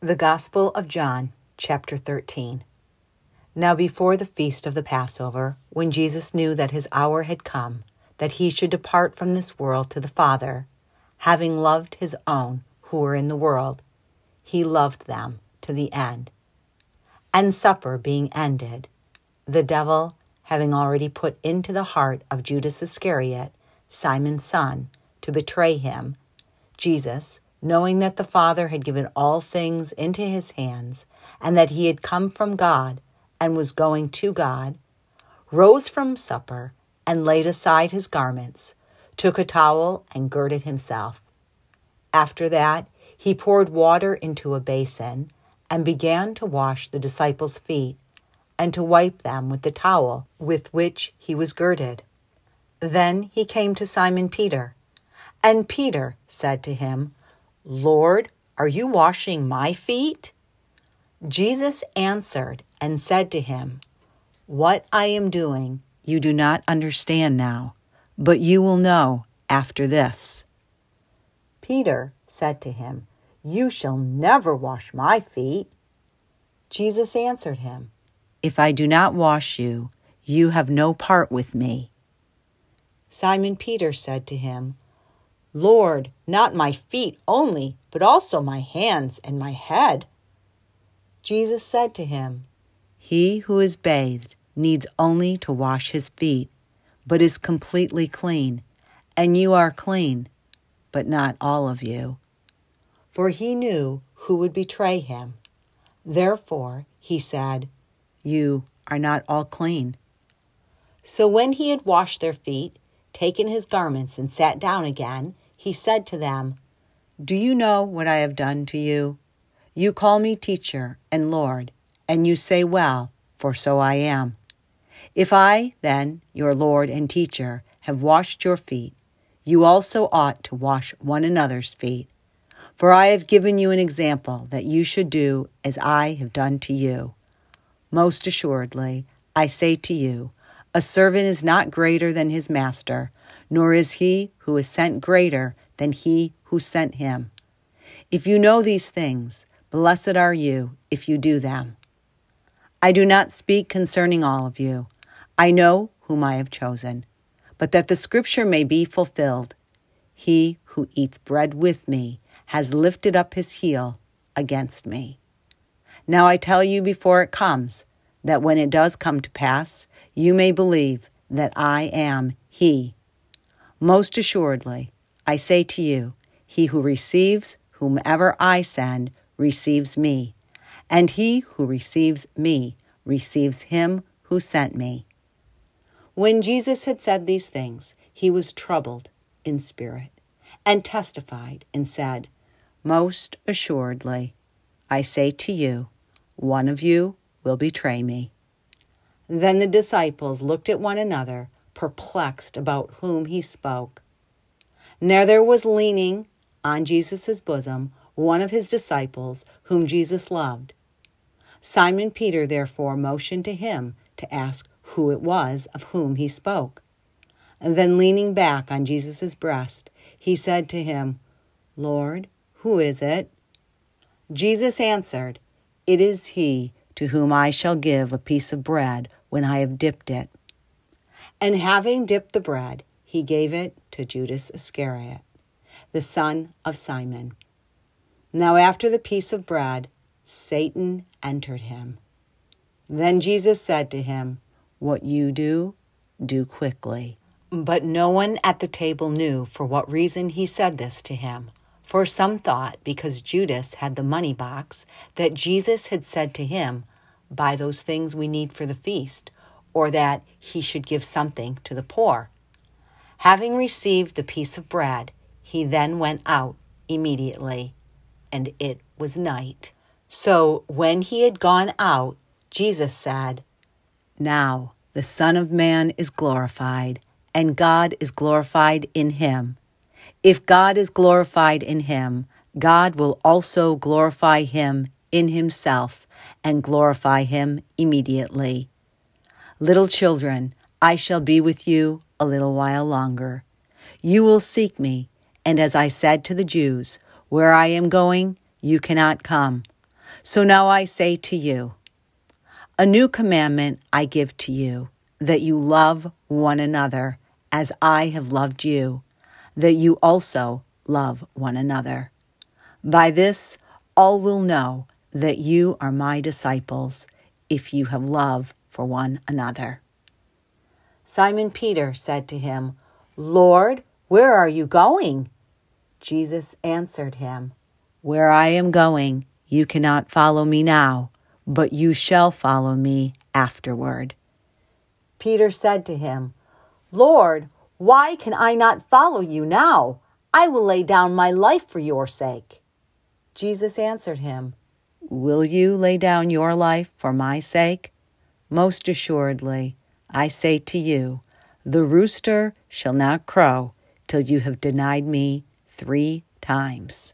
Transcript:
The Gospel of John, chapter 13. Now, before the feast of the Passover, when Jesus knew that his hour had come, that he should depart from this world to the Father, having loved his own who were in the world, he loved them to the end. And supper being ended, the devil, having already put into the heart of Judas Iscariot, Simon's son, to betray him, Jesus, knowing that the Father had given all things into his hands, and that he had come from God and was going to God, rose from supper and laid aside his garments, took a towel and girded himself. After that, he poured water into a basin and began to wash the disciples' feet and to wipe them with the towel with which he was girded. Then he came to Simon Peter. And Peter said to him, Lord, are you washing my feet? Jesus answered and said to him, What I am doing you do not understand now, but you will know after this. Peter said to him, You shall never wash my feet. Jesus answered him, If I do not wash you, you have no part with me. Simon Peter said to him, Lord, not my feet only, but also my hands and my head. Jesus said to him, He who is bathed needs only to wash his feet, but is completely clean, and you are clean, but not all of you. For he knew who would betray him. Therefore, he said, You are not all clean. So when he had washed their feet, taken his garments and sat down again, he said to them, Do you know what I have done to you? You call me teacher and Lord, and you say well, for so I am. If I, then, your Lord and teacher, have washed your feet, you also ought to wash one another's feet. For I have given you an example that you should do as I have done to you. Most assuredly, I say to you, a servant is not greater than his master, nor is he who is sent greater than he who sent him. If you know these things, blessed are you if you do them. I do not speak concerning all of you. I know whom I have chosen, but that the scripture may be fulfilled. He who eats bread with me has lifted up his heel against me. Now I tell you before it comes, that when it does come to pass, you may believe that I am He most assuredly, I say to you, he who receives whomever I send receives me, and he who receives me receives him who sent me. When Jesus had said these things, he was troubled in spirit and testified and said, Most assuredly, I say to you, one of you will betray me. Then the disciples looked at one another perplexed about whom he spoke. Neither was leaning on Jesus' bosom one of his disciples whom Jesus loved. Simon Peter therefore motioned to him to ask who it was of whom he spoke. And then leaning back on Jesus' breast, he said to him, Lord, who is it? Jesus answered, It is he to whom I shall give a piece of bread when I have dipped it. And having dipped the bread, he gave it to Judas Iscariot, the son of Simon. Now, after the piece of bread, Satan entered him. Then Jesus said to him, What you do, do quickly. But no one at the table knew for what reason he said this to him. For some thought, because Judas had the money box, that Jesus had said to him, Buy those things we need for the feast or that he should give something to the poor. Having received the piece of bread, he then went out immediately, and it was night. So when he had gone out, Jesus said, Now the Son of Man is glorified, and God is glorified in him. If God is glorified in him, God will also glorify him in himself and glorify him immediately. Little children, I shall be with you a little while longer. You will seek me, and as I said to the Jews, Where I am going, you cannot come. So now I say to you, A new commandment I give to you, that you love one another as I have loved you, that you also love one another. By this, all will know that you are my disciples, if you have love for one another. Simon Peter said to him, Lord, where are you going? Jesus answered him, Where I am going, you cannot follow me now, but you shall follow me afterward. Peter said to him, Lord, why can I not follow you now? I will lay down my life for your sake. Jesus answered him, Will you lay down your life for my sake? Most assuredly, I say to you, the rooster shall not crow till you have denied me three times.